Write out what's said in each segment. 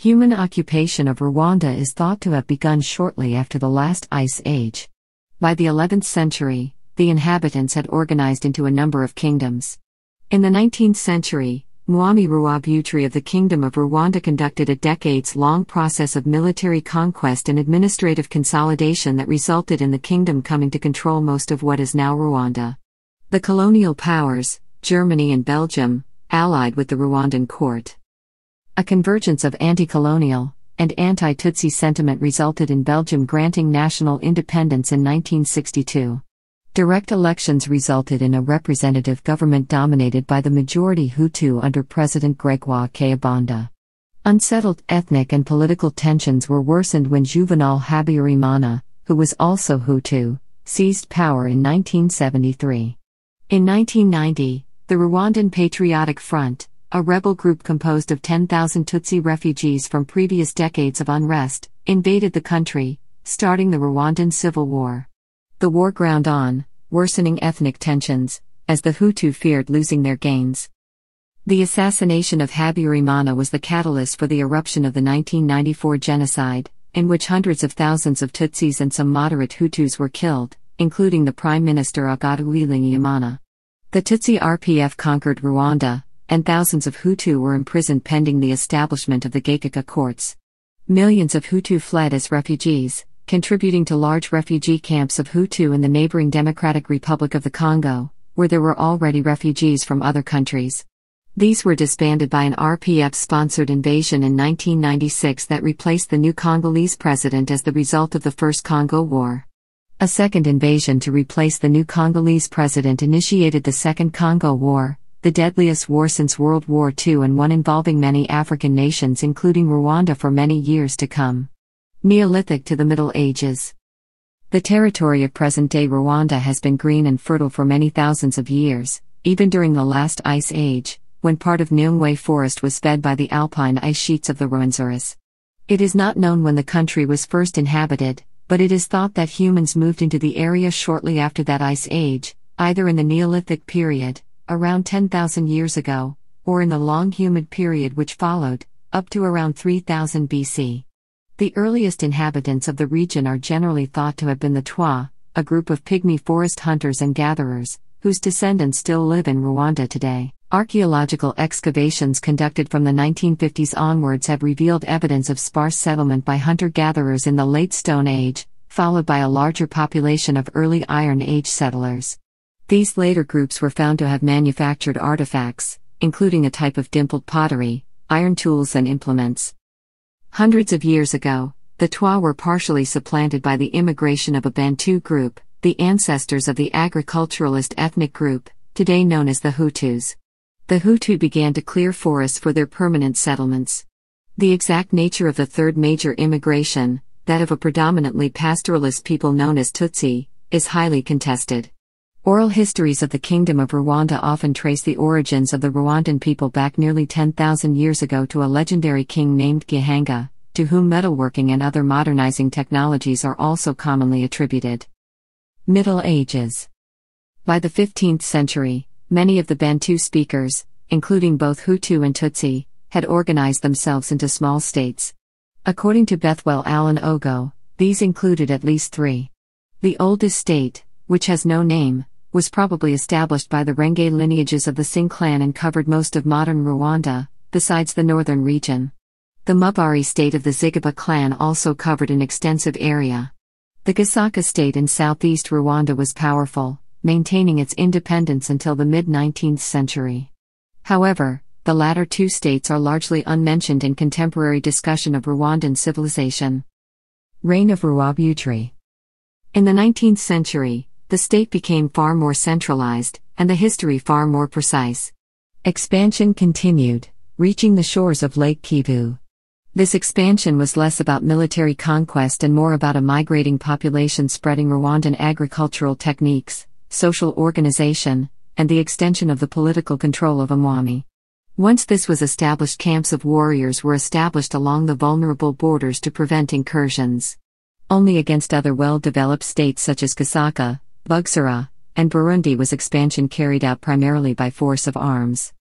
Human occupation of Rwanda is thought to have begun shortly after the last ice age. By the 11th century, the inhabitants had organized into a number of kingdoms. In the 19th century, Muami Ruabutri of the Kingdom of Rwanda conducted a decades long process of military conquest and administrative consolidation that resulted in the kingdom coming to control most of what is now Rwanda. The colonial powers, Germany and Belgium, allied with the Rwandan court, a convergence of anti colonial and anti Tutsi sentiment resulted in Belgium granting national independence in 1962. Direct elections resulted in a representative government dominated by the majority Hutu under President Gregoire Kayabanda. Unsettled ethnic and political tensions were worsened when Juvenal Habyarimana, who was also Hutu, seized power in 1973. In 1990, the Rwandan Patriotic Front, a rebel group composed of 10,000 Tutsi refugees from previous decades of unrest, invaded the country, starting the Rwandan Civil War. The war ground on, worsening ethnic tensions, as the Hutu feared losing their gains. The assassination of Habyarimana was the catalyst for the eruption of the 1994 genocide, in which hundreds of thousands of Tutsis and some moderate Hutus were killed, including the Prime Minister Agaduiling Yamana. The Tutsi RPF conquered Rwanda, and thousands of Hutu were imprisoned pending the establishment of the Gaikaka courts. Millions of Hutu fled as refugees, contributing to large refugee camps of Hutu in the neighboring Democratic Republic of the Congo, where there were already refugees from other countries. These were disbanded by an RPF sponsored invasion in 1996 that replaced the new Congolese president as the result of the First Congo War. A second invasion to replace the new Congolese president initiated the Second Congo War, the deadliest war since World War II and one involving many African nations, including Rwanda, for many years to come. Neolithic to the Middle Ages. The territory of present day Rwanda has been green and fertile for many thousands of years, even during the last ice age, when part of Nyungwe forest was fed by the alpine ice sheets of the Ruanzuris. It is not known when the country was first inhabited, but it is thought that humans moved into the area shortly after that ice age, either in the Neolithic period, around 10,000 years ago, or in the long humid period which followed, up to around 3000 BC. The earliest inhabitants of the region are generally thought to have been the Twa, a group of pygmy forest hunters and gatherers, whose descendants still live in Rwanda today. Archaeological excavations conducted from the 1950s onwards have revealed evidence of sparse settlement by hunter gatherers in the late Stone Age, followed by a larger population of early Iron Age settlers. These later groups were found to have manufactured artifacts, including a type of dimpled pottery, iron tools, and implements. Hundreds of years ago, the Twa were partially supplanted by the immigration of a Bantu group, the ancestors of the agriculturalist ethnic group, today known as the Hutus. The Hutu began to clear forests for their permanent settlements. The exact nature of the third major immigration, that of a predominantly pastoralist people known as Tutsi, is highly contested. Oral histories of the Kingdom of Rwanda often trace the origins of the Rwandan people back nearly 10,000 years ago to a legendary king named Gihanga, to whom metalworking and other modernizing technologies are also commonly attributed. Middle Ages By the 15th century, many of the Bantu speakers, including both Hutu and Tutsi, had organized themselves into small states. According to Bethwell Allen Ogo, these included at least three. The oldest state, which has no name, was probably established by the Renge lineages of the Singh clan and covered most of modern Rwanda, besides the northern region. The Mubari state of the Zigaba clan also covered an extensive area. The Gasaka state in southeast Rwanda was powerful, maintaining its independence until the mid 19th century. However, the latter two states are largely unmentioned in contemporary discussion of Rwandan civilization. Reign of Ruabutri In the 19th century, the state became far more centralized, and the history far more precise. Expansion continued, reaching the shores of Lake Kivu. This expansion was less about military conquest and more about a migrating population spreading Rwandan agricultural techniques, social organization, and the extension of the political control of Amwami. Once this was established, camps of warriors were established along the vulnerable borders to prevent incursions. Only against other well developed states such as Kasaka, Bugsara, and Burundi was expansion carried out primarily by force of arms.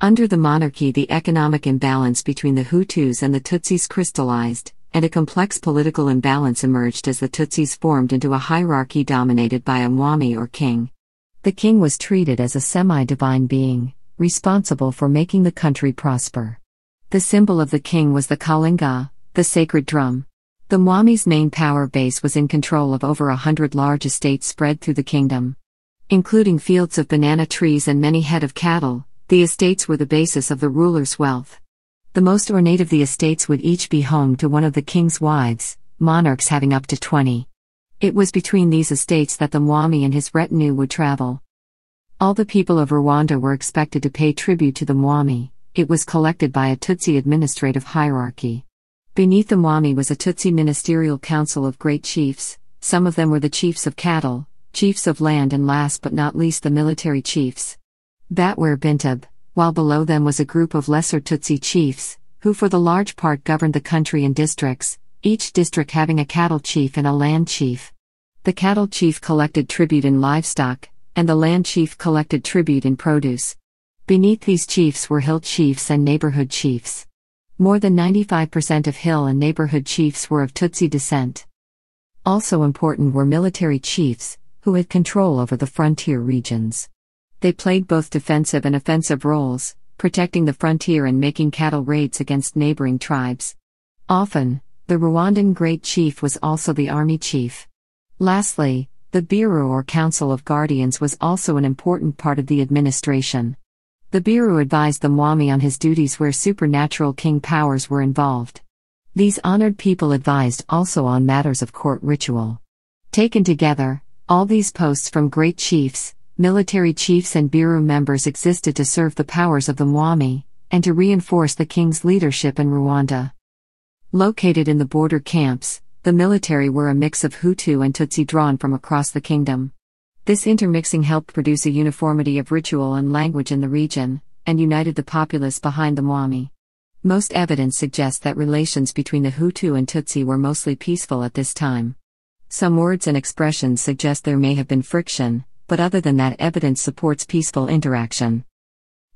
Under the monarchy, the economic imbalance between the Hutus and the Tutsis crystallized, and a complex political imbalance emerged as the Tutsis formed into a hierarchy dominated by a Mwami or king. The king was treated as a semi divine being, responsible for making the country prosper. The symbol of the king was the kalinga, the sacred drum, the Mwami's main power base was in control of over a hundred large estates spread through the kingdom. Including fields of banana trees and many head of cattle, the estates were the basis of the ruler's wealth. The most ornate of the estates would each be home to one of the king's wives, monarchs having up to 20. It was between these estates that the Mwami and his retinue would travel. All the people of Rwanda were expected to pay tribute to the Mwami, it was collected by a Tutsi administrative hierarchy. Beneath the Mwami was a Tutsi ministerial council of great chiefs, some of them were the chiefs of cattle, chiefs of land, and last but not least the military chiefs. Batwer Bintab, while below them was a group of lesser Tutsi chiefs, who for the large part governed the country in districts, each district having a cattle chief and a land chief. The cattle chief collected tribute in livestock, and the land chief collected tribute in produce. Beneath these chiefs were hill chiefs and neighborhood chiefs. More than 95% of hill and neighborhood chiefs were of Tutsi descent. Also important were military chiefs, who had control over the frontier regions. They played both defensive and offensive roles, protecting the frontier and making cattle raids against neighboring tribes. Often, the Rwandan Great Chief was also the army chief. Lastly, the Bureau or Council of Guardians was also an important part of the administration. The Biru advised the Mwami on his duties where supernatural king powers were involved. These honored people advised also on matters of court ritual. Taken together, all these posts from great chiefs, military chiefs, and Biru members existed to serve the powers of the Mwami, and to reinforce the king's leadership in Rwanda. Located in the border camps, the military were a mix of Hutu and Tutsi drawn from across the kingdom. This intermixing helped produce a uniformity of ritual and language in the region, and united the populace behind the Mwami. Most evidence suggests that relations between the Hutu and Tutsi were mostly peaceful at this time. Some words and expressions suggest there may have been friction, but other than that, evidence supports peaceful interaction.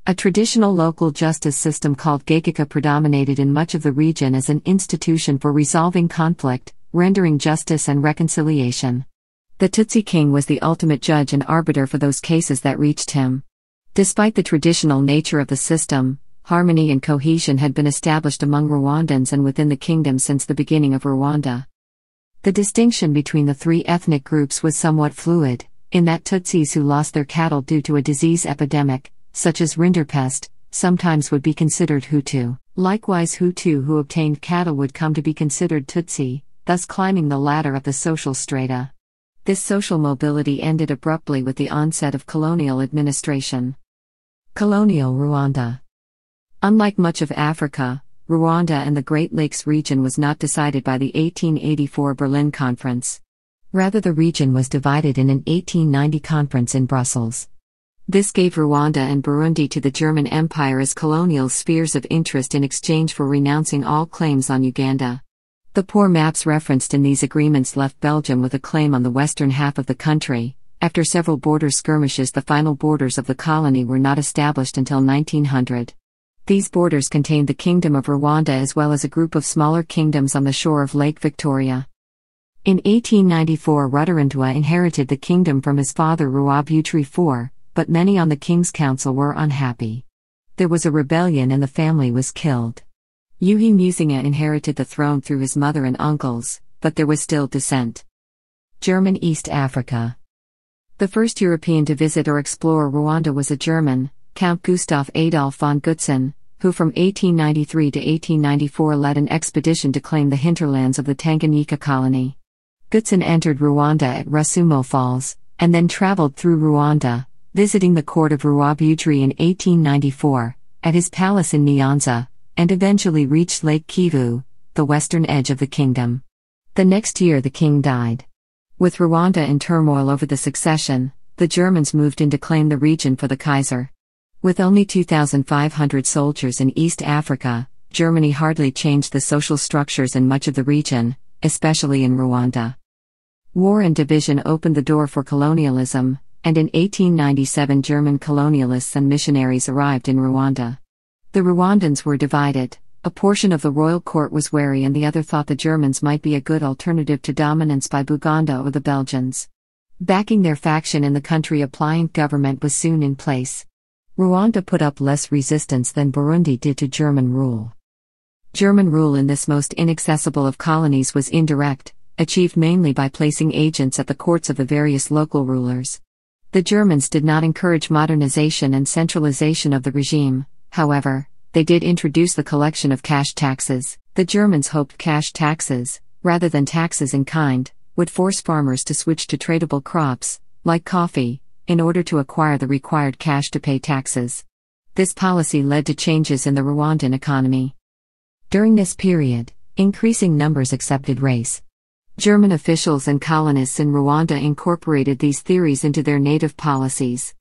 A traditional local justice system called Gaikika predominated in much of the region as an institution for resolving conflict, rendering justice and reconciliation. The Tutsi king was the ultimate judge and arbiter for those cases that reached him. Despite the traditional nature of the system, harmony and cohesion had been established among Rwandans and within the kingdom since the beginning of Rwanda. The distinction between the three ethnic groups was somewhat fluid, in that Tutsis who lost their cattle due to a disease epidemic, such as rinderpest, sometimes would be considered Hutu. Likewise, Hutu who obtained cattle would come to be considered Tutsi, thus climbing the ladder of the social strata. This social mobility ended abruptly with the onset of colonial administration. Colonial Rwanda. Unlike much of Africa, Rwanda and the Great Lakes region was not decided by the 1884 Berlin Conference. Rather, the region was divided in an 1890 conference in Brussels. This gave Rwanda and Burundi to the German Empire as colonial spheres of interest in exchange for renouncing all claims on Uganda. The poor maps referenced in these agreements left Belgium with a claim on the western half of the country. After several border skirmishes, the final borders of the colony were not established until 1900. These borders contained the Kingdom of Rwanda as well as a group of smaller kingdoms on the shore of Lake Victoria. In 1894, Rutarindwa inherited the kingdom from his father Ruabutri IV, but many on the king's council were unhappy. There was a rebellion and the family was killed. Yuhi Musinga inherited the throne through his mother and uncles, but there was still dissent. German East Africa. The first European to visit or explore Rwanda was a German, Count Gustav Adolf von Gutzen, who from 1893 to 1894 led an expedition to claim the hinterlands of the Tanganyika colony. Gutzen entered Rwanda at Rasumo Falls, and then traveled through Rwanda, visiting the court of Rwabudri in 1894, at his palace in Nyanza, and eventually reached Lake Kivu, the western edge of the kingdom. The next year the king died. With Rwanda in turmoil over the succession, the Germans moved in to claim the region for the Kaiser. With only 2,500 soldiers in East Africa, Germany hardly changed the social structures in much of the region, especially in Rwanda. War and division opened the door for colonialism, and in 1897 German colonialists and missionaries arrived in Rwanda. The Rwandans were divided. A portion of the royal court was wary, and the other thought the Germans might be a good alternative to dominance by Buganda or the Belgians. Backing their faction in the country, a pliant government was soon in place. Rwanda put up less resistance than Burundi did to German rule. German rule in this most inaccessible of colonies was indirect, achieved mainly by placing agents at the courts of the various local rulers. The Germans did not encourage modernization and centralization of the regime however, they did introduce the collection of cash taxes. The Germans hoped cash taxes, rather than taxes in kind, would force farmers to switch to tradable crops, like coffee, in order to acquire the required cash to pay taxes. This policy led to changes in the Rwandan economy. During this period, increasing numbers accepted race. German officials and colonists in Rwanda incorporated these theories into their native policies.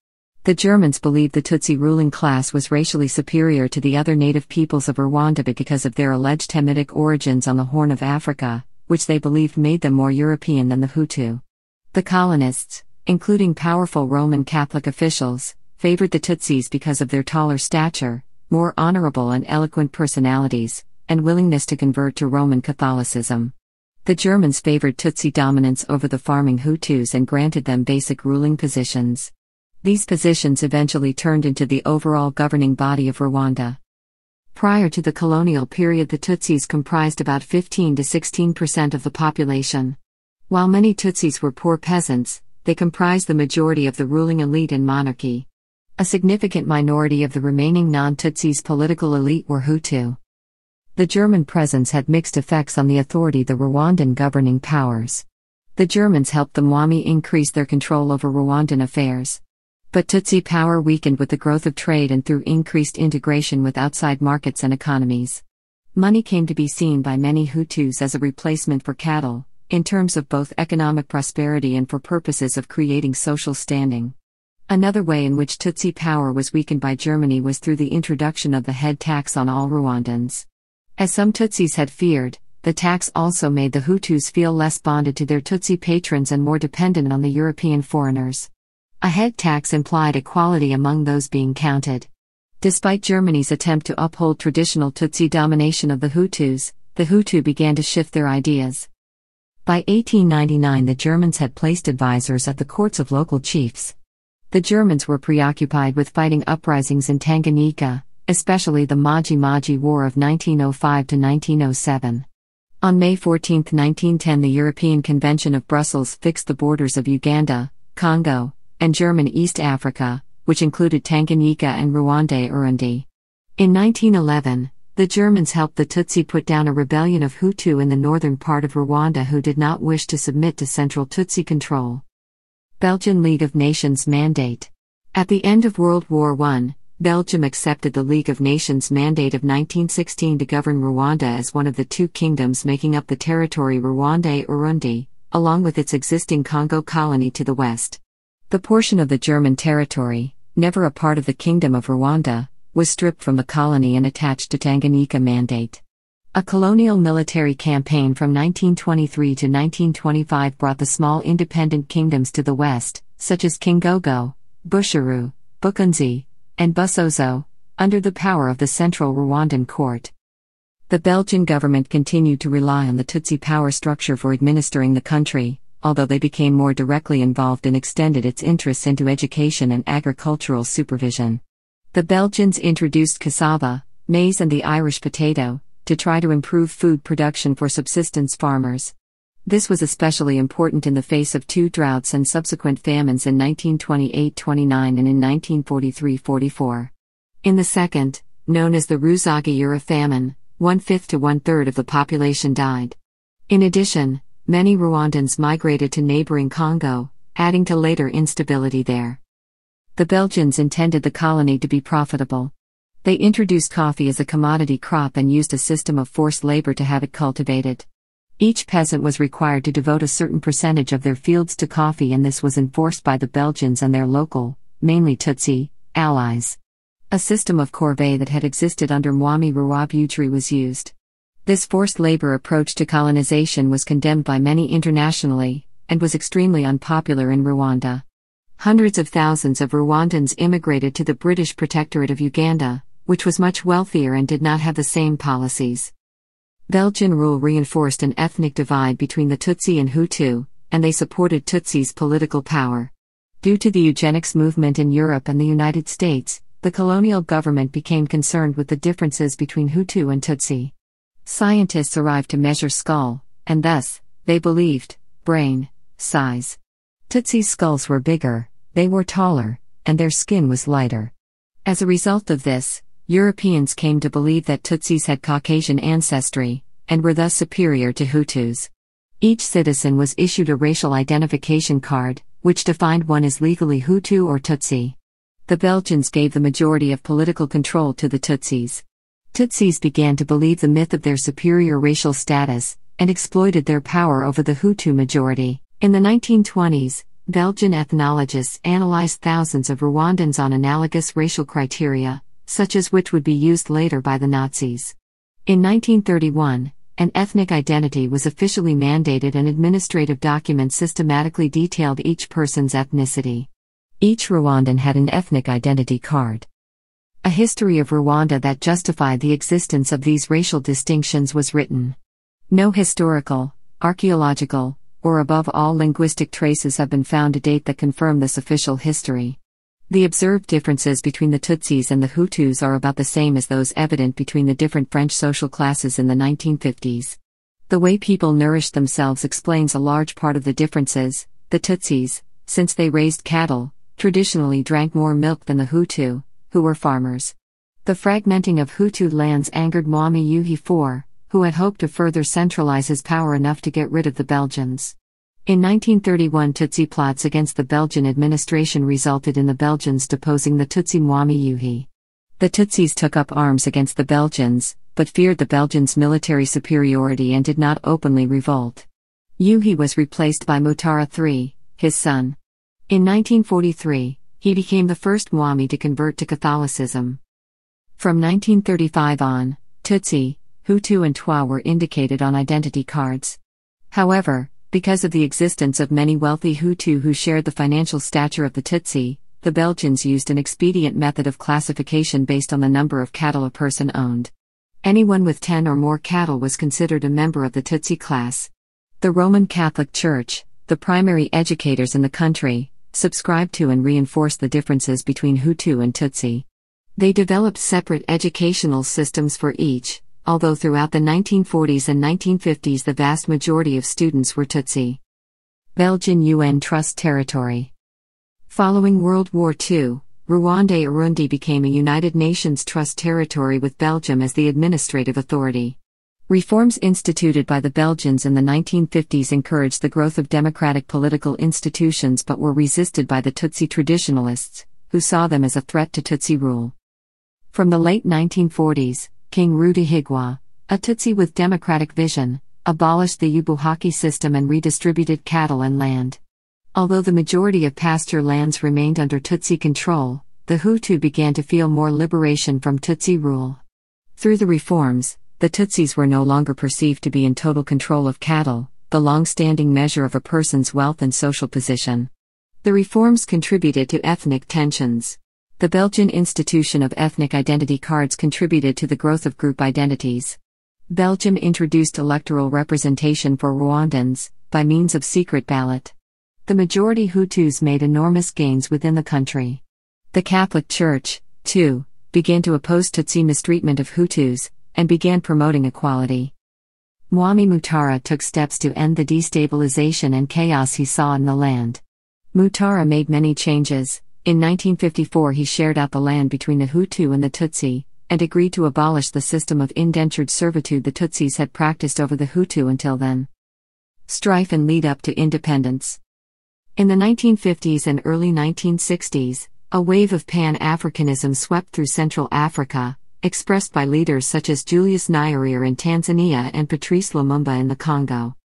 The Germans believed the Tutsi ruling class was racially superior to the other native peoples of Rwanda because of their alleged Hamitic origins on the Horn of Africa, which they believed made them more European than the Hutu. The colonists, including powerful Roman Catholic officials, favored the Tutsis because of their taller stature, more honorable and eloquent personalities, and willingness to convert to Roman Catholicism. The Germans favored Tutsi dominance over the farming Hutus and granted them basic ruling positions. These positions eventually turned into the overall governing body of Rwanda. Prior to the colonial period, the Tutsis comprised about 15 to 16 percent of the population. While many Tutsis were poor peasants, they comprised the majority of the ruling elite and monarchy. A significant minority of the remaining non Tutsis' political elite were Hutu. The German presence had mixed effects on the authority the Rwandan governing powers. The Germans helped the Mwami increase their control over Rwandan affairs. But Tutsi power weakened with the growth of trade and through increased integration with outside markets and economies. Money came to be seen by many Hutus as a replacement for cattle, in terms of both economic prosperity and for purposes of creating social standing. Another way in which Tutsi power was weakened by Germany was through the introduction of the head tax on all Rwandans. As some Tutsis had feared, the tax also made the Hutus feel less bonded to their Tutsi patrons and more dependent on the European foreigners. A head tax implied equality among those being counted. Despite Germany's attempt to uphold traditional Tutsi domination of the Hutus, the Hutu began to shift their ideas. By 1899, the Germans had placed advisers at the courts of local chiefs. The Germans were preoccupied with fighting uprisings in Tanganyika, especially the Maji Maji War of 1905 to 1907. On May 14, 1910, the European Convention of Brussels fixed the borders of Uganda, Congo, and German East Africa, which included Tanganyika and Rwanda Urundi. In 1911, the Germans helped the Tutsi put down a rebellion of Hutu in the northern part of Rwanda who did not wish to submit to central Tutsi control. Belgian League of Nations mandate. At the end of World War I, Belgium accepted the League of Nations mandate of 1916 to govern Rwanda as one of the two kingdoms making up the territory Rwanda Urundi, along with its existing Congo colony to the west. The portion of the German territory, never a part of the Kingdom of Rwanda, was stripped from the colony and attached to Tanganyika Mandate. A colonial military campaign from 1923 to 1925 brought the small independent kingdoms to the west, such as Kingogo, Bushiru, Bukunzi, and Busozo, under the power of the Central Rwandan Court. The Belgian government continued to rely on the Tutsi power structure for administering the country, although they became more directly involved and extended its interests into education and agricultural supervision. The Belgians introduced cassava, maize, and the Irish potato to try to improve food production for subsistence farmers. This was especially important in the face of two droughts and subsequent famines in 1928 29 and in 1943 44. In the second, known as the Ruzagiura famine, one fifth to one third of the population died. In addition, many Rwandans migrated to neighboring Congo, adding to later instability there. The Belgians intended the colony to be profitable. They introduced coffee as a commodity crop and used a system of forced labor to have it cultivated. Each peasant was required to devote a certain percentage of their fields to coffee, and this was enforced by the Belgians and their local, mainly Tutsi, allies. A system of corvée that had existed under Mwami Rwabujri was used. This forced labor approach to colonization was condemned by many internationally and was extremely unpopular in Rwanda. Hundreds of thousands of Rwandans immigrated to the British Protectorate of Uganda, which was much wealthier and did not have the same policies. Belgian rule reinforced an ethnic divide between the Tutsi and Hutu, and they supported Tutsi's political power. Due to the eugenics movement in Europe and the United States, the colonial government became concerned with the differences between Hutu and Tutsi. Scientists arrived to measure skull, and thus, they believed, brain, size. Tutsi's skulls were bigger, they were taller, and their skin was lighter. As a result of this, Europeans came to believe that Tutsis had Caucasian ancestry, and were thus superior to Hutus. Each citizen was issued a racial identification card, which defined one as legally Hutu or Tutsi. The Belgians gave the majority of political control to the Tutsis. Tutsis began to believe the myth of their superior racial status and exploited their power over the Hutu majority. In the 1920s, Belgian ethnologists analyzed thousands of Rwandans on analogous racial criteria, such as which would be used later by the Nazis. In 1931, an ethnic identity was officially mandated and administrative documents systematically detailed each person's ethnicity. Each Rwandan had an ethnic identity card a history of Rwanda that justified the existence of these racial distinctions was written. No historical, archaeological, or above all linguistic traces have been found to date that confirm this official history. The observed differences between the Tutsis and the Hutus are about the same as those evident between the different French social classes in the 1950s. The way people nourished themselves explains a large part of the differences. The Tutsis, since they raised cattle, traditionally drank more milk than the Hutu, who were farmers. The fragmenting of Hutu lands angered Mwami Yuhi IV, who had hoped to further centralize his power enough to get rid of the Belgians. In 1931 Tutsi plots against the Belgian administration resulted in the Belgians deposing the Tutsi Mwami Yuhi. The Tutsis took up arms against the Belgians, but feared the Belgians' military superiority and did not openly revolt. Yuhi was replaced by Mutara III, his son. In 1943, he became the first Mwami to convert to Catholicism. From 1935 on, Tutsi, Hutu, and Twa were indicated on identity cards. However, because of the existence of many wealthy Hutu who shared the financial stature of the Tutsi, the Belgians used an expedient method of classification based on the number of cattle a person owned. Anyone with 10 or more cattle was considered a member of the Tutsi class. The Roman Catholic Church, the primary educators in the country, Subscribe to and reinforce the differences between Hutu and Tutsi. They developed separate educational systems for each, although throughout the 1940s and 1950s the vast majority of students were Tutsi. Belgian UN Trust Territory Following World War II, Rwanda Urundi became a United Nations Trust territory with Belgium as the administrative authority. Reforms instituted by the Belgians in the 1950s encouraged the growth of democratic political institutions but were resisted by the Tutsi traditionalists, who saw them as a threat to Tutsi rule. From the late 1940s, King Higwa, a Tutsi with democratic vision, abolished the Ubuhaki system and redistributed cattle and land. Although the majority of pasture lands remained under Tutsi control, the Hutu began to feel more liberation from Tutsi rule. Through the reforms, the Tutsis were no longer perceived to be in total control of cattle, the long standing measure of a person's wealth and social position. The reforms contributed to ethnic tensions. The Belgian institution of ethnic identity cards contributed to the growth of group identities. Belgium introduced electoral representation for Rwandans, by means of secret ballot. The majority Hutus made enormous gains within the country. The Catholic Church, too, began to oppose Tutsi mistreatment of Hutus, and began promoting equality. Mwami Mutara took steps to end the destabilization and chaos he saw in the land. Mutara made many changes. In 1954, he shared out the land between the Hutu and the Tutsi, and agreed to abolish the system of indentured servitude the Tutsis had practiced over the Hutu until then. Strife and lead up to independence. In the 1950s and early 1960s, a wave of Pan Africanism swept through Central Africa, expressed by leaders such as Julius Nyerere in Tanzania and Patrice Lumumba in the Congo.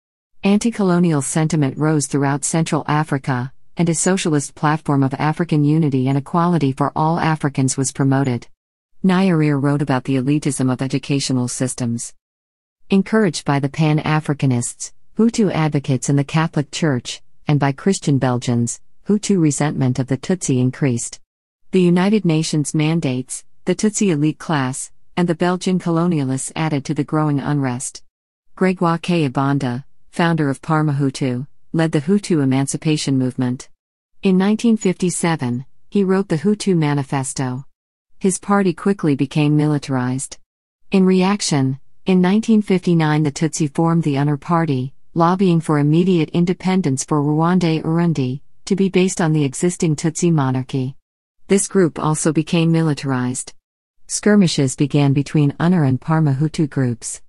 Anti-colonial sentiment rose throughout Central Africa, and a socialist platform of African unity and equality for all Africans was promoted. Nyerere wrote about the elitism of educational systems. Encouraged by the Pan Africanists, Hutu advocates in the Catholic Church, and by Christian Belgians, Hutu resentment of the Tutsi increased. The United Nations mandates, the Tutsi elite class, and the Belgian colonialists added to the growing unrest. Gregoire K. founder of Parma Hutu, led the Hutu emancipation movement. In 1957, he wrote the Hutu Manifesto. His party quickly became militarized. In reaction, in 1959 the Tutsi formed the UNR Party, lobbying for immediate independence for Rwanda Urundi, to be based on the existing Tutsi monarchy. This group also became militarized. Skirmishes began between Unar and Parma Hutu groups.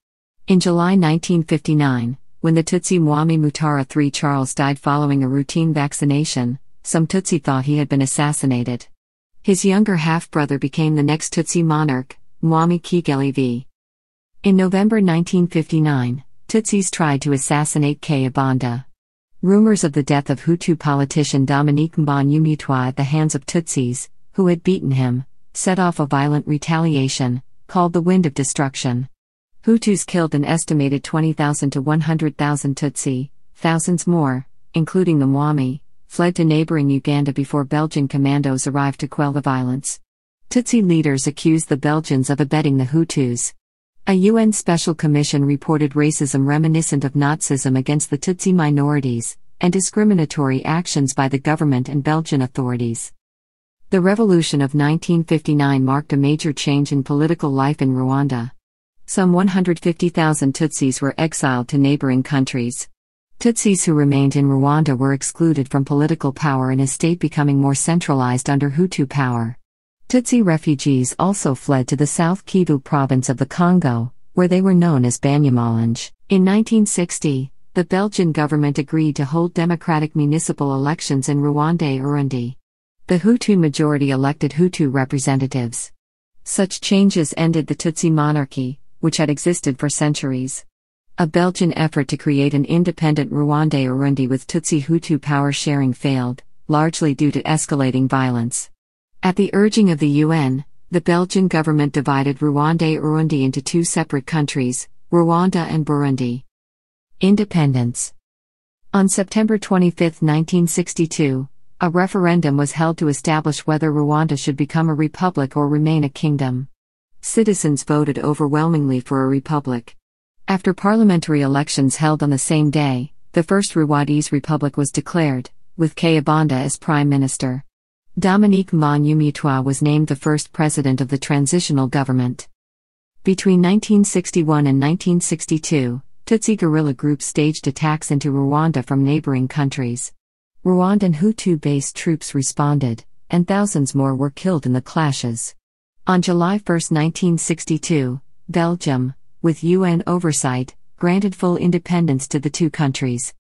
In July 1959, when the Tutsi Mwami Mutara III Charles died following a routine vaccination, some Tutsi thought he had been assassinated. His younger half brother became the next Tutsi monarch, Mwami Kigeli V. In November 1959, Tutsis tried to assassinate Kayabanda. Rumors of the death of Hutu politician Dominique Mbonyu at the hands of Tutsis, who had beaten him, set off a violent retaliation, called the Wind of Destruction. Hutus killed an estimated 20,000 to 100,000 Tutsi, thousands more, including the Mwami, fled to neighboring Uganda before Belgian commandos arrived to quell the violence. Tutsi leaders accused the Belgians of abetting the Hutus, a UN Special Commission reported racism reminiscent of Nazism against the Tutsi minorities, and discriminatory actions by the government and Belgian authorities. The revolution of 1959 marked a major change in political life in Rwanda. Some 150,000 Tutsis were exiled to neighboring countries. Tutsis who remained in Rwanda were excluded from political power in a state becoming more centralized under Hutu power. Tutsi refugees also fled to the South Kivu province of the Congo, where they were known as Banyamalange. In 1960, the Belgian government agreed to hold democratic municipal elections in Rwanda, Urundi. The Hutu majority elected Hutu representatives. Such changes ended the Tutsi monarchy, which had existed for centuries. A Belgian effort to create an independent Rwanda Urundi with Tutsi Hutu power sharing failed, largely due to escalating violence. At the urging of the UN, the Belgian government divided Rwanda Urundi into two separate countries, Rwanda and Burundi. Independence. On September 25, 1962, a referendum was held to establish whether Rwanda should become a republic or remain a kingdom. Citizens voted overwhelmingly for a republic. After parliamentary elections held on the same day, the first Rwandese republic was declared, with Kayibanda as prime minister. Dominique Monumutois was named the first president of the transitional government. Between 1961 and 1962, Tutsi guerrilla groups staged attacks into Rwanda from neighboring countries. Rwandan Hutu based troops responded, and thousands more were killed in the clashes. On July 1, 1962, Belgium, with UN oversight, granted full independence to the two countries.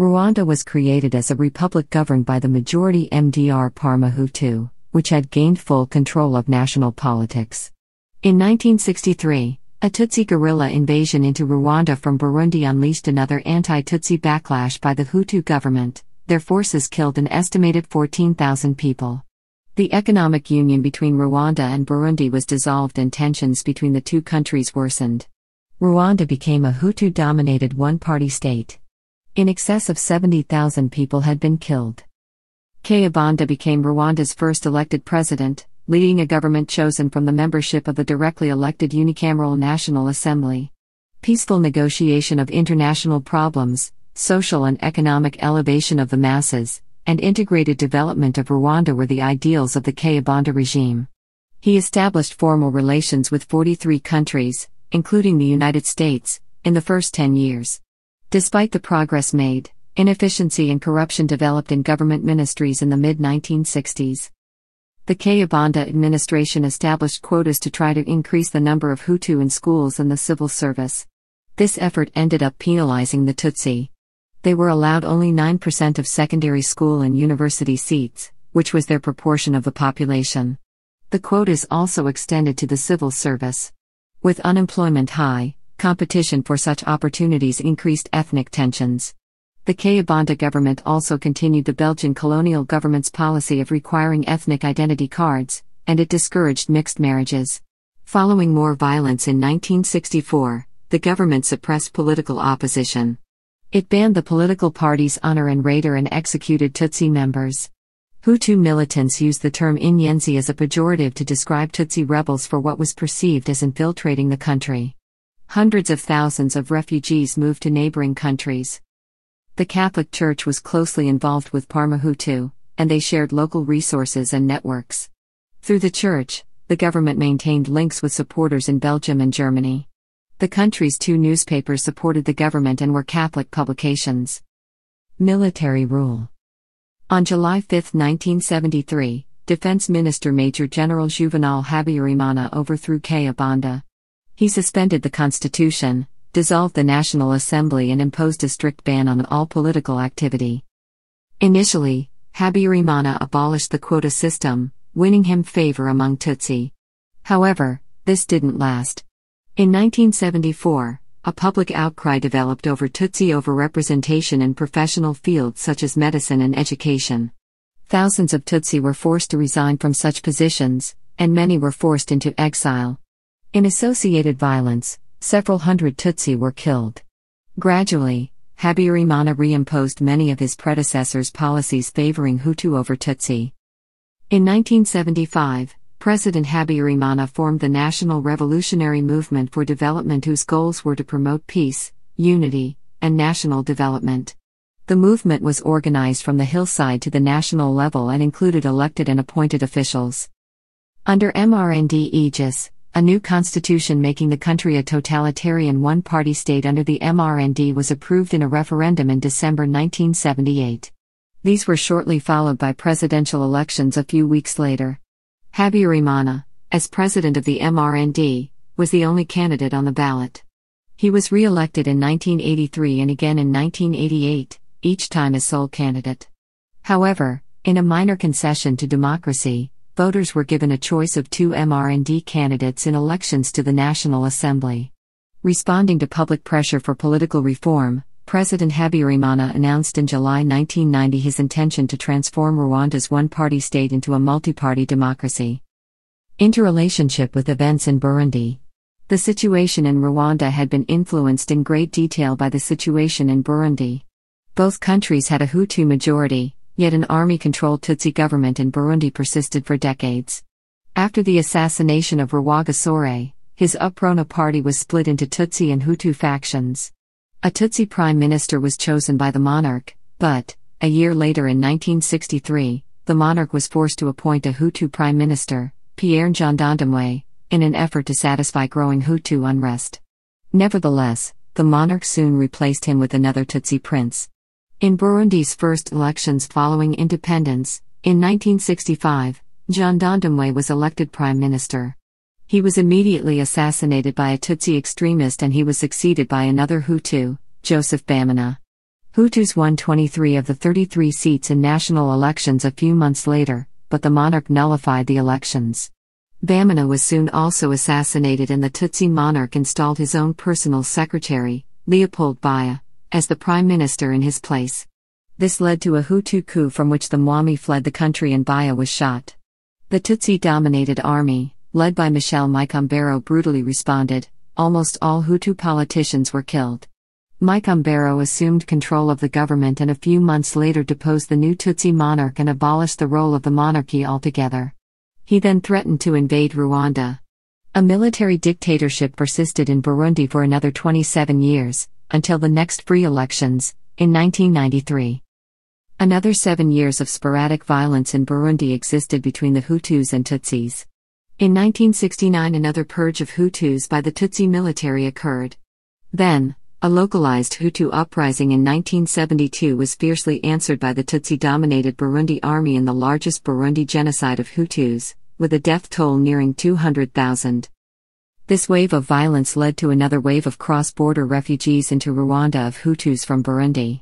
Rwanda was created as a republic governed by the majority MDR Parma Hutu, which had gained full control of national politics. In 1963, a Tutsi guerrilla invasion into Rwanda from Burundi unleashed another anti Tutsi backlash by the Hutu government. Their forces killed an estimated 14,000 people. The economic union between Rwanda and Burundi was dissolved and tensions between the two countries worsened. Rwanda became a Hutu dominated one party state. In excess of 70,000 people had been killed. Kayibanda became Rwanda's first elected president, leading a government chosen from the membership of the directly elected unicameral National Assembly. Peaceful negotiation of international problems, social and economic elevation of the masses, and integrated development of Rwanda were the ideals of the Kayibanda regime. He established formal relations with 43 countries, including the United States, in the first 10 years. Despite the progress made, inefficiency and corruption developed in government ministries in the mid 1960s. The Kayabanda administration established quotas to try to increase the number of Hutu in schools and the civil service. This effort ended up penalizing the Tutsi. They were allowed only 9% of secondary school and university seats, which was their proportion of the population. The quotas also extended to the civil service. With unemployment high, Competition for such opportunities increased ethnic tensions. The Kayabanda government also continued the Belgian colonial government's policy of requiring ethnic identity cards, and it discouraged mixed marriages. Following more violence in 1964, the government suppressed political opposition. It banned the political parties Honor and Raider and executed Tutsi members. Hutu militants used the term Inyenzi as a pejorative to describe Tutsi rebels for what was perceived as infiltrating the country hundreds of thousands of refugees moved to neighboring countries. The Catholic Church was closely involved with Hutu, and they shared local resources and networks. Through the church, the government maintained links with supporters in Belgium and Germany. The country's two newspapers supported the government and were Catholic publications. Military Rule On July 5, 1973, Defense Minister Major General Juvenal Habyarimana overthrew Kayabanda. Banda, he suspended the Constitution, dissolved the National Assembly, and imposed a strict ban on all political activity. Initially, Habyarimana abolished the quota system, winning him favor among Tutsi. However, this didn't last. In 1974, a public outcry developed over Tutsi overrepresentation in professional fields such as medicine and education. Thousands of Tutsi were forced to resign from such positions, and many were forced into exile. In associated violence, several hundred Tutsi were killed. Gradually, Habyarimana reimposed many of his predecessor's policies favoring Hutu over Tutsi. In 1975, President Habyarimana formed the National Revolutionary Movement for Development, whose goals were to promote peace, unity, and national development. The movement was organized from the hillside to the national level and included elected and appointed officials. Under MRND aegis, a new constitution making the country a totalitarian one party state under the MRND was approved in a referendum in December 1978. These were shortly followed by presidential elections a few weeks later. Habyarimana, as president of the MRND, was the only candidate on the ballot. He was re elected in 1983 and again in 1988, each time as sole candidate. However, in a minor concession to democracy, voters were given a choice of two MRND candidates in elections to the National Assembly. Responding to public pressure for political reform, President Habyarimana announced in July 1990 his intention to transform Rwanda's one party state into a multi party democracy. Interrelationship with events in Burundi. The situation in Rwanda had been influenced in great detail by the situation in Burundi. Both countries had a Hutu majority, yet an army controlled Tutsi government in Burundi persisted for decades. After the assassination of Rwagasore, his Uprona party was split into Tutsi and Hutu factions. A Tutsi prime minister was chosen by the monarch, but, a year later in 1963, the monarch was forced to appoint a Hutu prime minister, Pierre Njondondamwe, in an effort to satisfy growing Hutu unrest. Nevertheless, the monarch soon replaced him with another Tutsi prince. In Burundi's first elections following independence, in 1965, John Dandomwe was elected prime minister. He was immediately assassinated by a Tutsi extremist and he was succeeded by another Hutu, Joseph Bamana. Hutus won 23 of the 33 seats in national elections a few months later, but the monarch nullified the elections. Bamana was soon also assassinated and the Tutsi monarch installed his own personal secretary, Leopold Baya, as the prime minister in his place. This led to a Hutu coup from which the Mwami fled the country and Baya was shot. The Tutsi dominated army, led by Michel Mikombero, brutally responded, almost all Hutu politicians were killed. Mikombero assumed control of the government and a few months later deposed the new Tutsi monarch and abolished the role of the monarchy altogether. He then threatened to invade Rwanda. A military dictatorship persisted in Burundi for another 27 years, until the next free elections, in 1993. Another seven years of sporadic violence in Burundi existed between the Hutus and Tutsis. In 1969, another purge of Hutus by the Tutsi military occurred. Then, a localized Hutu uprising in 1972 was fiercely answered by the Tutsi dominated Burundi army in the largest Burundi genocide of Hutus, with a death toll nearing 200,000. This wave of violence led to another wave of cross border refugees into Rwanda of Hutus from Burundi.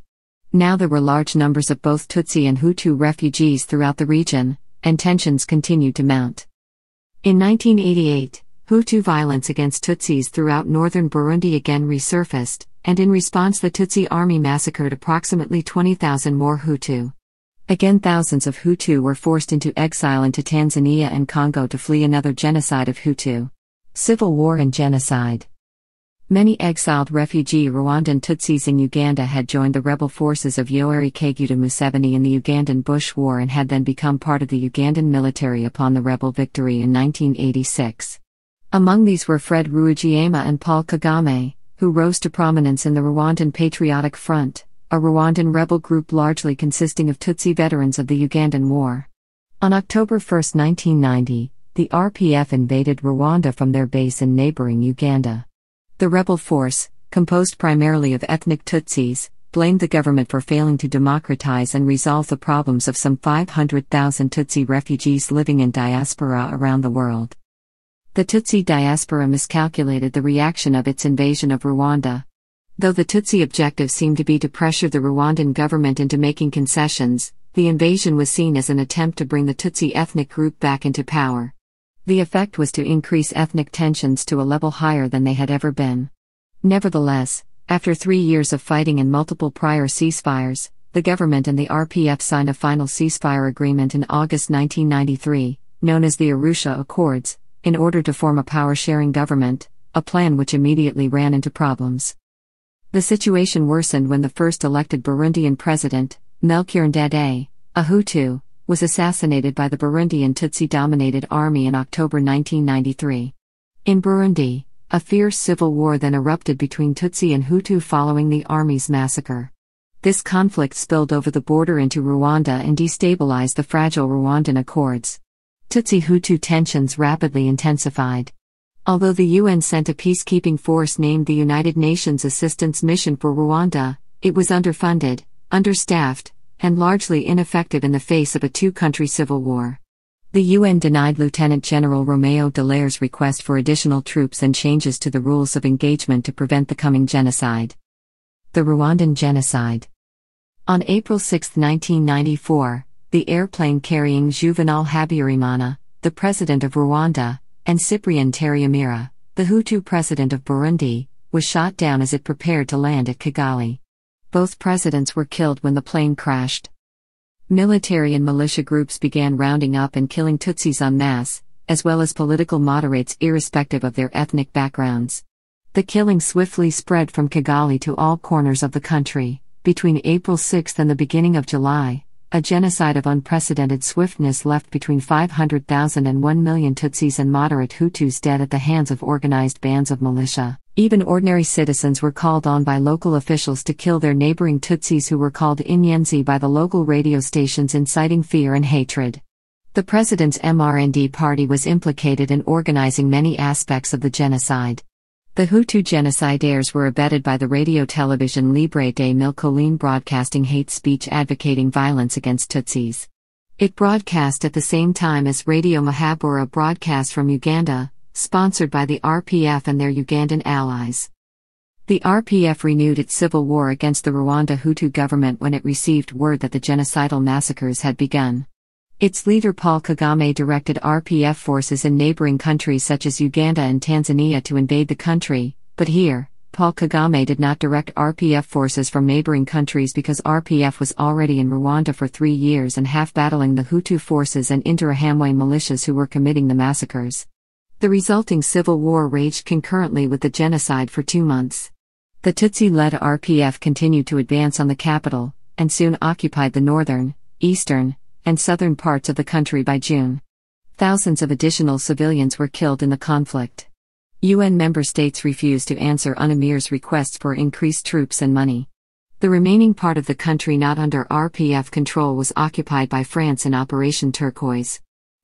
Now there were large numbers of both Tutsi and Hutu refugees throughout the region, and tensions continued to mount. In 1988, Hutu violence against Tutsis throughout northern Burundi again resurfaced, and in response, the Tutsi army massacred approximately 20,000 more Hutu. Again, thousands of Hutu were forced into exile into Tanzania and Congo to flee another genocide of Hutu. Civil War and Genocide. Many exiled refugee Rwandan Tutsis in Uganda had joined the rebel forces of Yoweri Kaguta Museveni in the Ugandan Bush War and had then become part of the Ugandan military upon the rebel victory in 1986. Among these were Fred Rugiema and Paul Kagame, who rose to prominence in the Rwandan Patriotic Front, a Rwandan rebel group largely consisting of Tutsi veterans of the Ugandan War. On October 1, 1990, the RPF invaded Rwanda from their base in neighboring Uganda. The rebel force, composed primarily of ethnic Tutsis, blamed the government for failing to democratize and resolve the problems of some 500,000 Tutsi refugees living in diaspora around the world. The Tutsi diaspora miscalculated the reaction of its invasion of Rwanda. Though the Tutsi objective seemed to be to pressure the Rwandan government into making concessions, the invasion was seen as an attempt to bring the Tutsi ethnic group back into power. The effect was to increase ethnic tensions to a level higher than they had ever been. Nevertheless, after three years of fighting and multiple prior ceasefires, the government and the RPF signed a final ceasefire agreement in August 1993, known as the Arusha Accords, in order to form a power sharing government, a plan which immediately ran into problems. The situation worsened when the first elected Burundian president, Melchior Ndadaye, a Hutu, was assassinated by the Burundian Tutsi dominated army in October 1993. In Burundi, a fierce civil war then erupted between Tutsi and Hutu following the army's massacre. This conflict spilled over the border into Rwanda and destabilized the fragile Rwandan accords. Tutsi Hutu tensions rapidly intensified. Although the UN sent a peacekeeping force named the United Nations Assistance Mission for Rwanda, it was underfunded, understaffed, and largely ineffective in the face of a two country civil war. The UN denied Lieutenant General Romeo Dallaire's request for additional troops and changes to the rules of engagement to prevent the coming genocide. The Rwandan Genocide On April 6, 1994, the airplane carrying Juvenal Habyarimana, the president of Rwanda, and Cyprian Terriamira, the Hutu president of Burundi, was shot down as it prepared to land at Kigali. Both presidents were killed when the plane crashed. Military and militia groups began rounding up and killing Tutsis en masse, as well as political moderates irrespective of their ethnic backgrounds. The killing swiftly spread from Kigali to all corners of the country, between April 6 and the beginning of July. A genocide of unprecedented swiftness left between 500,000 and 1 million Tutsis and moderate Hutus dead at the hands of organized bands of militia. Even ordinary citizens were called on by local officials to kill their neighboring Tutsis who were called Inyenzi by the local radio stations inciting fear and hatred. The president's MRND party was implicated in organizing many aspects of the genocide. The Hutu genocide heirs were abetted by the radio television Libre de Milcoline broadcasting hate speech advocating violence against Tutsis. It broadcast at the same time as Radio Mahabura broadcast from Uganda, sponsored by the RPF and their Ugandan allies. The RPF renewed its civil war against the Rwanda Hutu government when it received word that the genocidal massacres had begun. Its leader Paul Kagame directed RPF forces in neighboring countries such as Uganda and Tanzania to invade the country, but here, Paul Kagame did not direct RPF forces from neighboring countries because RPF was already in Rwanda for three years and half battling the Hutu forces and Interahamwe militias who were committing the massacres. The resulting civil war raged concurrently with the genocide for two months. The Tutsi led RPF continued to advance on the capital, and soon occupied the northern, eastern, and southern parts of the country by June. Thousands of additional civilians were killed in the conflict. UN member states refused to answer UNAMIR's requests for increased troops and money. The remaining part of the country not under RPF control was occupied by France in Operation Turquoise.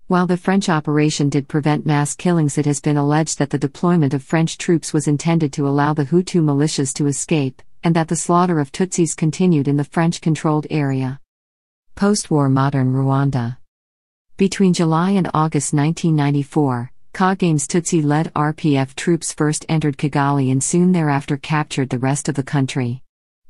While the French operation did prevent mass killings, it has been alleged that the deployment of French troops was intended to allow the Hutu militias to escape, and that the slaughter of Tutsis continued in the French controlled area. Post war modern Rwanda. Between July and August 1994, Kagame's Tutsi led RPF troops first entered Kigali and soon thereafter captured the rest of the country.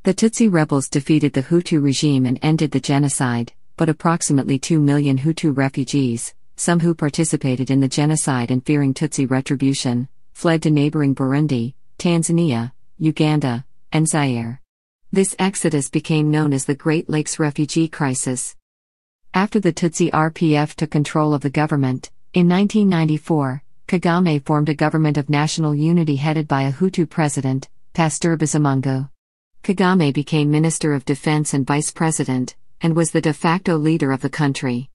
The Tutsi rebels defeated the Hutu regime and ended the genocide, but approximately 2 million Hutu refugees, some who participated in the genocide and fearing Tutsi retribution, fled to neighboring Burundi, Tanzania, Uganda, and Zaire. This exodus became known as the Great Lakes Refugee Crisis. After the Tutsi RPF took control of the government, in 1994, Kagame formed a government of national unity headed by a Hutu president, Pasteur Bizimungu. Kagame became Minister of Defense and Vice President, and was the de facto leader of the country.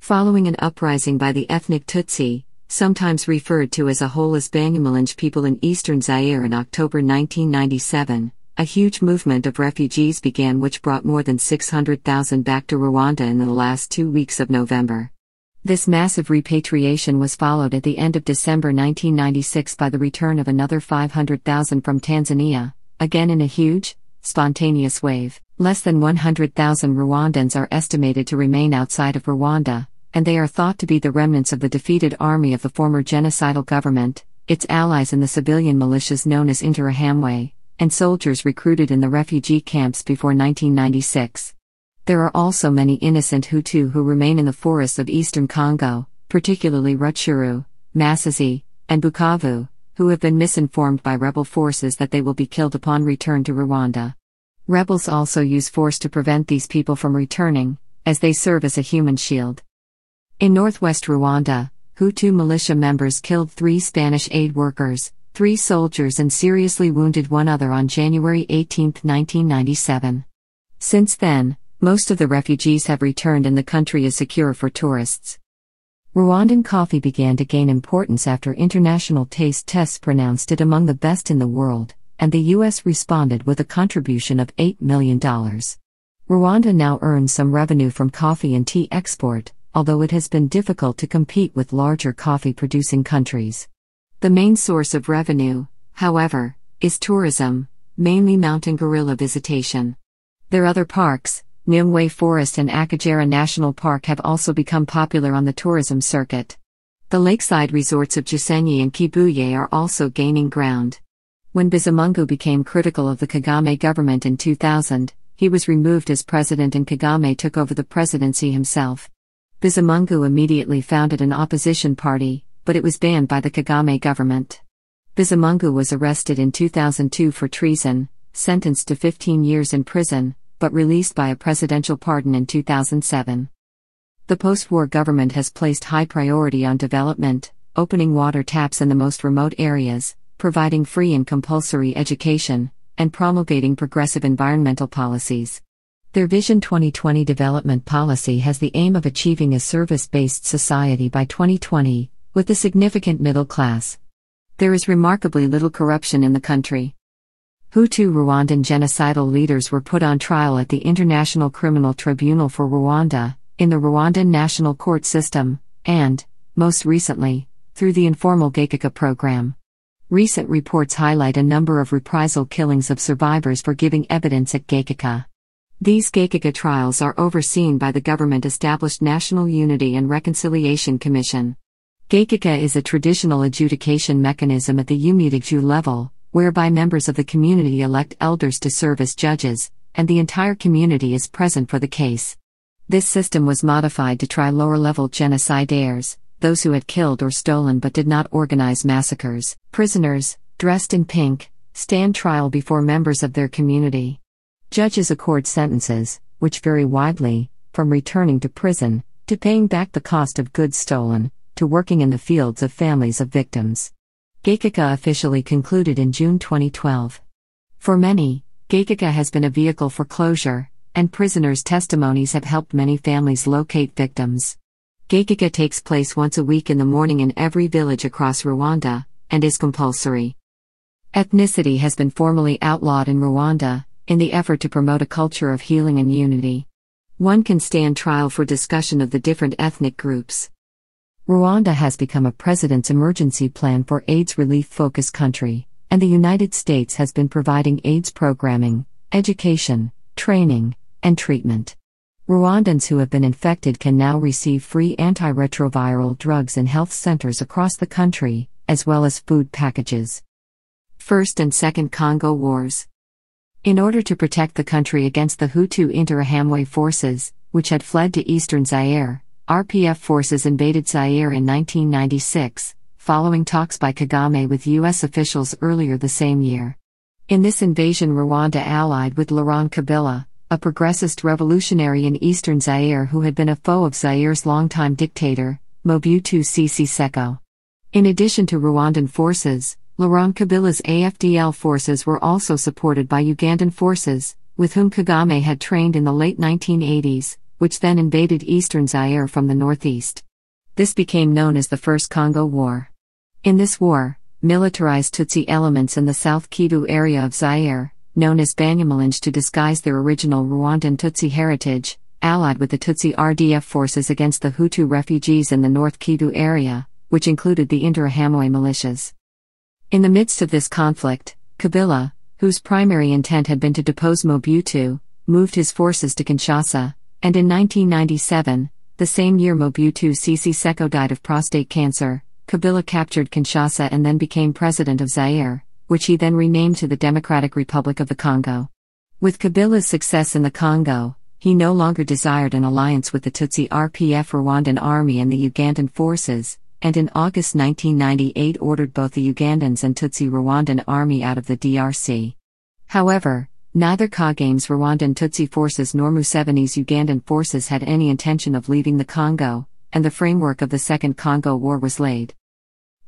Following an uprising by the ethnic Tutsi, sometimes referred to as a whole as Banyamalinj people in eastern Zaire in October 1997, a huge movement of refugees began which brought more than 600,000 back to Rwanda in the last two weeks of November. This massive repatriation was followed at the end of December 1996 by the return of another 500,000 from Tanzania, again in a huge, spontaneous wave. Less than 100,000 Rwandans are estimated to remain outside of Rwanda, and they are thought to be the remnants of the defeated army of the former genocidal government, its allies and the civilian militias known as Interahamwe and soldiers recruited in the refugee camps before 1996. There are also many innocent Hutu who remain in the forests of eastern Congo, particularly Rutshuru, Masisi, and Bukavu, who have been misinformed by rebel forces that they will be killed upon return to Rwanda. Rebels also use force to prevent these people from returning, as they serve as a human shield. In northwest Rwanda, Hutu militia members killed three Spanish aid workers, three soldiers and seriously wounded one other on January 18, 1997. Since then, most of the refugees have returned and the country is secure for tourists. Rwandan coffee began to gain importance after international taste tests pronounced it among the best in the world, and the U.S. responded with a contribution of $8 million. Rwanda now earns some revenue from coffee and tea export, although it has been difficult to compete with larger coffee producing countries. The main source of revenue, however, is tourism, mainly mountain gorilla visitation. Their other parks, Nimwe Forest and Akagera National Park, have also become popular on the tourism circuit. The lakeside resorts of Jisenyi and Kibuye are also gaining ground. When Bizimungu became critical of the Kagame government in 2000, he was removed as president and Kagame took over the presidency himself. Bizimungu immediately founded an opposition party, but it was banned by the Kagame government. Bizimungu was arrested in 2002 for treason, sentenced to 15 years in prison, but released by a presidential pardon in 2007. The post war government has placed high priority on development, opening water taps in the most remote areas, providing free and compulsory education, and promulgating progressive environmental policies. Their Vision 2020 development policy has the aim of achieving a service based society by 2020, with a significant middle class. There is remarkably little corruption in the country. Hutu Rwandan genocidal leaders were put on trial at the International Criminal Tribunal for Rwanda, in the Rwandan National Court System, and, most recently, through the informal Gacaca program. Recent reports highlight a number of reprisal killings of survivors for giving evidence at Gacaca. These Gacaca trials are overseen by the government established National Unity and Reconciliation Commission. Geikika is a traditional adjudication mechanism at the Umudikju level, whereby members of the community elect elders to serve as judges, and the entire community is present for the case. This system was modified to try lower level genocidaires, those who had killed or stolen but did not organize massacres. Prisoners, dressed in pink, stand trial before members of their community. Judges accord sentences, which vary widely, from returning to prison, to paying back the cost of goods stolen, to working in the fields of families of victims. Gaikika officially concluded in June 2012. For many, Gaikika has been a vehicle for closure, and prisoners' testimonies have helped many families locate victims. Gaikika takes place once a week in the morning in every village across Rwanda, and is compulsory. Ethnicity has been formally outlawed in Rwanda, in the effort to promote a culture of healing and unity. One can stand trial for discussion of the different ethnic groups. Rwanda has become a president's emergency plan for AIDS relief focused country, and the United States has been providing AIDS programming, education, training, and treatment. Rwandans who have been infected can now receive free antiretroviral drugs in health centers across the country, as well as food packages. First and Second Congo Wars. In order to protect the country against the Hutu Interahamwe forces, which had fled to eastern Zaire, RPF forces invaded Zaire in 1996, following talks by Kagame with U.S. officials earlier the same year. In this invasion, Rwanda allied with Laurent Kabila, a progressist revolutionary in eastern Zaire who had been a foe of Zaire's longtime dictator, Mobutu Sese Seko. In addition to Rwandan forces, Laurent Kabila's AFDL forces were also supported by Ugandan forces, with whom Kagame had trained in the late 1980s, which then invaded eastern Zaire from the northeast. This became known as the First Congo War. In this war, militarized Tutsi elements in the South Kivu area of Zaire, known as Banyamulenge to disguise their original Rwandan Tutsi heritage, allied with the Tutsi RDF forces against the Hutu refugees in the North Kivu area, which included the Interahamwe militias. In the midst of this conflict, Kabila, whose primary intent had been to depose Mobutu, moved his forces to Kinshasa, and in 1997, the same year Mobutu Sisi Seko died of prostate cancer, Kabila captured Kinshasa and then became president of Zaire, which he then renamed to the Democratic Republic of the Congo. With Kabila's success in the Congo, he no longer desired an alliance with the Tutsi RPF Rwandan army and the Ugandan forces, and in August 1998 ordered both the Ugandans and Tutsi Rwandan army out of the DRC. However, Neither Kagame's Rwandan Tutsi forces nor Museveni's Ugandan forces had any intention of leaving the Congo, and the framework of the Second Congo War was laid.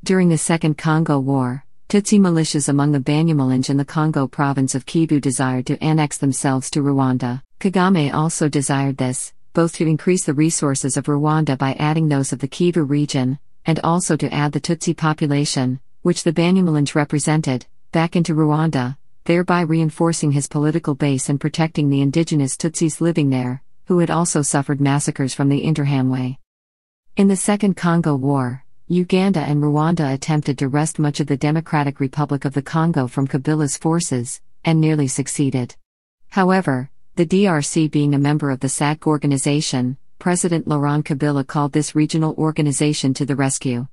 During the Second Congo War, Tutsi militias among the Banyamulenge in the Congo province of Kivu desired to annex themselves to Rwanda. Kagame also desired this, both to increase the resources of Rwanda by adding those of the Kivu region, and also to add the Tutsi population, which the Banyamulenge represented, back into Rwanda, thereby reinforcing his political base and protecting the indigenous Tutsis living there, who had also suffered massacres from the Interhamwe. In the Second Congo War, Uganda and Rwanda attempted to wrest much of the Democratic Republic of the Congo from Kabila's forces, and nearly succeeded. However, the DRC being a member of the SAC organization, President Laurent Kabila called this regional organization to the rescue.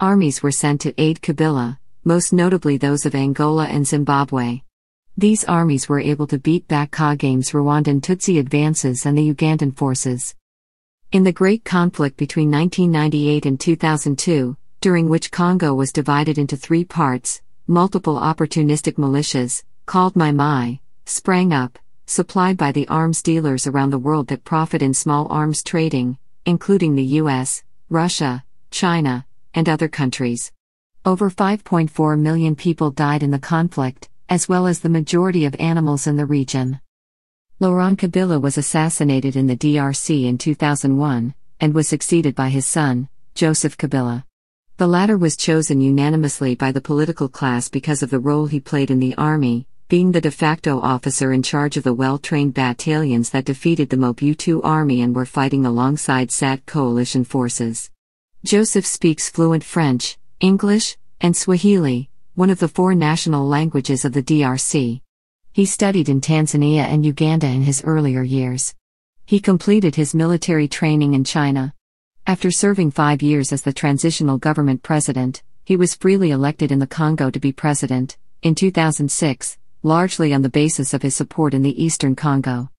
Armies were sent to aid Kabila, most notably those of Angola and Zimbabwe. These armies were able to beat back Kagame's Rwandan Tutsi advances and the Ugandan forces. In the Great Conflict between 1998 and 2002, during which Congo was divided into three parts, multiple opportunistic militias, called Mai Mai, sprang up, supplied by the arms dealers around the world that profit in small arms trading, including the US, Russia, China, and other countries. Over 5.4 million people died in the conflict, as well as the majority of animals in the region. Laurent Kabila was assassinated in the DRC in 2001 and was succeeded by his son, Joseph Kabila. The latter was chosen unanimously by the political class because of the role he played in the army, being the de facto officer in charge of the well trained battalions that defeated the Mobutu army and were fighting alongside SAT coalition forces. Joseph speaks fluent French, English, and Swahili, one of the four national languages of the DRC. He studied in Tanzania and Uganda in his earlier years. He completed his military training in China. After serving five years as the transitional government president, he was freely elected in the Congo to be president, in 2006, largely on the basis of his support in the eastern Congo.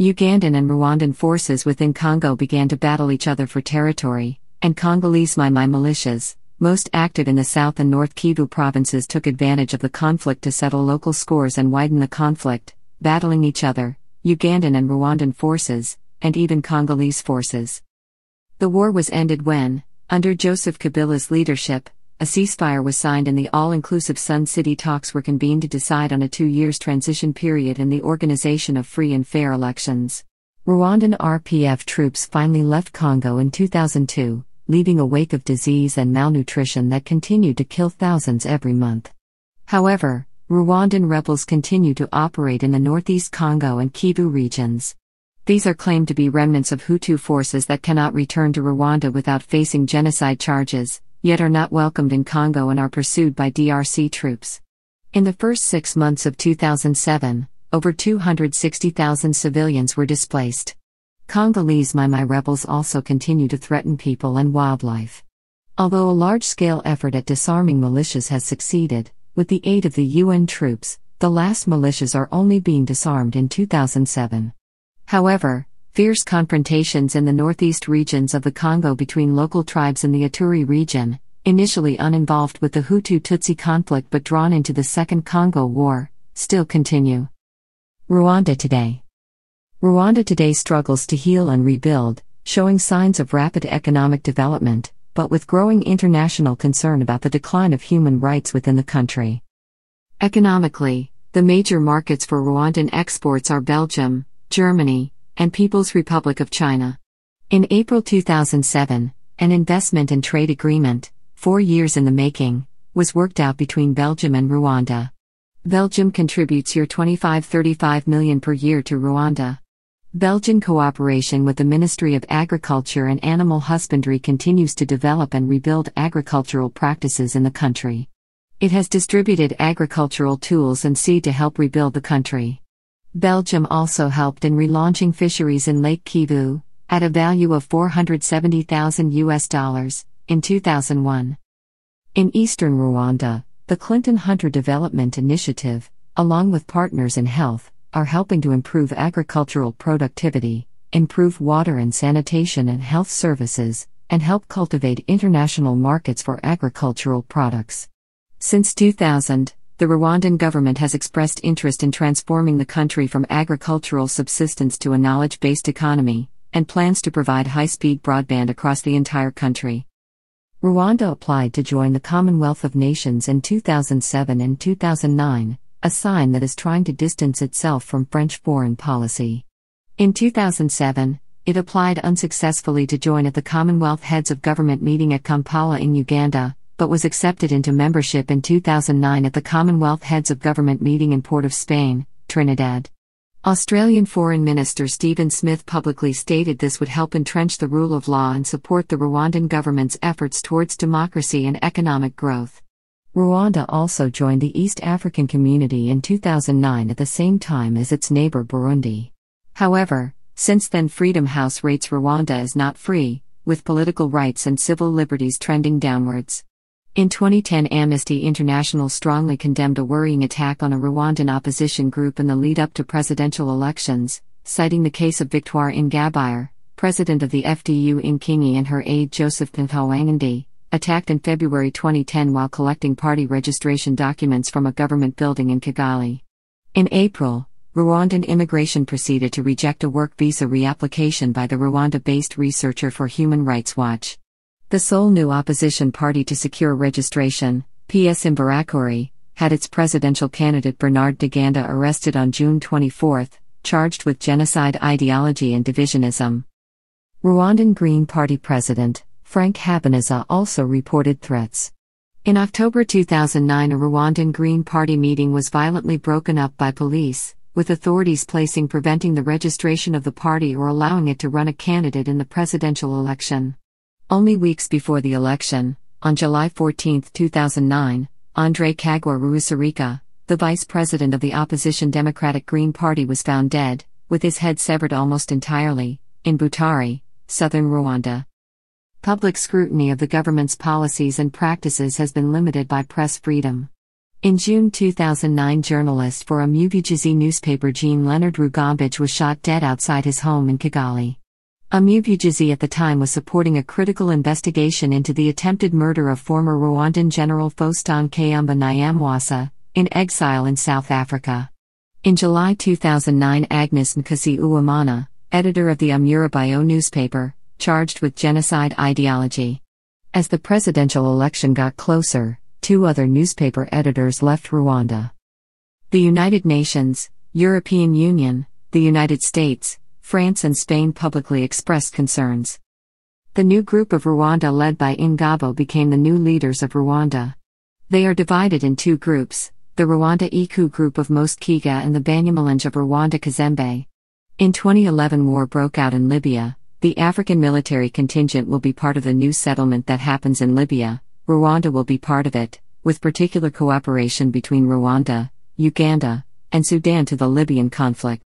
Ugandan and Rwandan forces within Congo began to battle each other for territory, and Congolese Mai Mai militias, most active in the south and north Kivu provinces took advantage of the conflict to settle local scores and widen the conflict, battling each other, Ugandan and Rwandan forces, and even Congolese forces. The war was ended when, under Joseph Kabila's leadership, a ceasefire was signed and the all inclusive Sun City talks were convened to decide on a two years transition period and the organization of free and fair elections. Rwandan RPF troops finally left Congo in 2002 leaving a wake of disease and malnutrition that continued to kill thousands every month. However, Rwandan rebels continue to operate in the northeast Congo and Kivu regions. These are claimed to be remnants of Hutu forces that cannot return to Rwanda without facing genocide charges, yet are not welcomed in Congo and are pursued by DRC troops. In the first six months of 2007, over 260,000 civilians were displaced. Congolese Mai Mai rebels also continue to threaten people and wildlife. Although a large scale effort at disarming militias has succeeded, with the aid of the UN troops, the last militias are only being disarmed in 2007. However, fierce confrontations in the northeast regions of the Congo between local tribes in the Ituri region, initially uninvolved with the Hutu Tutsi conflict but drawn into the Second Congo War, still continue. Rwanda Today Rwanda today struggles to heal and rebuild, showing signs of rapid economic development, but with growing international concern about the decline of human rights within the country. Economically, the major markets for Rwandan exports are Belgium, Germany, and People's Republic of China. In April 2007, an investment and trade agreement, four years in the making, was worked out between Belgium and Rwanda. Belgium contributes your 25 35 million per year to Rwanda. Belgian cooperation with the Ministry of Agriculture and Animal Husbandry continues to develop and rebuild agricultural practices in the country. It has distributed agricultural tools and seed to help rebuild the country. Belgium also helped in relaunching fisheries in Lake Kivu at a value of 470,000 US dollars in 2001. In eastern Rwanda, the Clinton Hunter Development Initiative, along with partners in health, are helping to improve agricultural productivity, improve water and sanitation and health services, and help cultivate international markets for agricultural products. Since 2000, the Rwandan government has expressed interest in transforming the country from agricultural subsistence to a knowledge based economy, and plans to provide high speed broadband across the entire country. Rwanda applied to join the Commonwealth of Nations in 2007 and 2009, a sign that is trying to distance itself from French foreign policy. In 2007, it applied unsuccessfully to join at the Commonwealth Heads of Government meeting at Kampala in Uganda, but was accepted into membership in 2009 at the Commonwealth Heads of Government meeting in Port of Spain, Trinidad. Australian Foreign Minister Stephen Smith publicly stated this would help entrench the rule of law and support the Rwandan government's efforts towards democracy and economic growth. Rwanda also joined the East African community in 2009 at the same time as its neighbor Burundi. However, since then Freedom House rates Rwanda as not free, with political rights and civil liberties trending downwards. In 2010, Amnesty International strongly condemned a worrying attack on a Rwandan opposition group in the lead up to presidential elections, citing the case of Victoire Ingabire, president of the FDU in Kingi and her aide Joseph Ntawangandi, attacked in February 2010 while collecting party registration documents from a government building in Kigali. In April, Rwandan immigration proceeded to reject a work visa reapplication by the Rwanda based researcher for Human Rights Watch. The sole new opposition party to secure registration, PS Imbarakuri, had its presidential candidate Bernard Daganda arrested on June 24, charged with genocide ideology and divisionism. Rwandan Green Party President Frank Habaniza also reported threats. In October 2009, a Rwandan Green Party meeting was violently broken up by police, with authorities placing preventing the registration of the party or allowing it to run a candidate in the presidential election. Only weeks before the election, on July 14, 2009, Andre Kagwa Ruisarika, the vice president of the opposition Democratic Green Party, was found dead, with his head severed almost entirely, in Butari, southern Rwanda public scrutiny of the government's policies and practices has been limited by press freedom. In June 2009, journalist for a Mubujizi newspaper Jean Leonard Rugambage was shot dead outside his home in Kigali. Amubujizi at the time was supporting a critical investigation into the attempted murder of former Rwandan General Faustin Kayumba Nyamwasa, in exile in South Africa. In July 2009 Agnes Nkasi Uwamana, editor of the Amurabayo newspaper, charged with genocide ideology. As the presidential election got closer, two other newspaper editors left Rwanda. The United Nations, European Union, the United States, France, and Spain publicly expressed concerns. The new group of Rwanda led by Ingabo became the new leaders of Rwanda. They are divided in two groups the Rwanda Iku group of Most Kiga and the Banyamulenge of Rwanda Kazembe. In 2011, war broke out in Libya, the African military contingent will be part of the new settlement that happens in Libya, Rwanda will be part of it, with particular cooperation between Rwanda, Uganda, and Sudan to the Libyan conflict.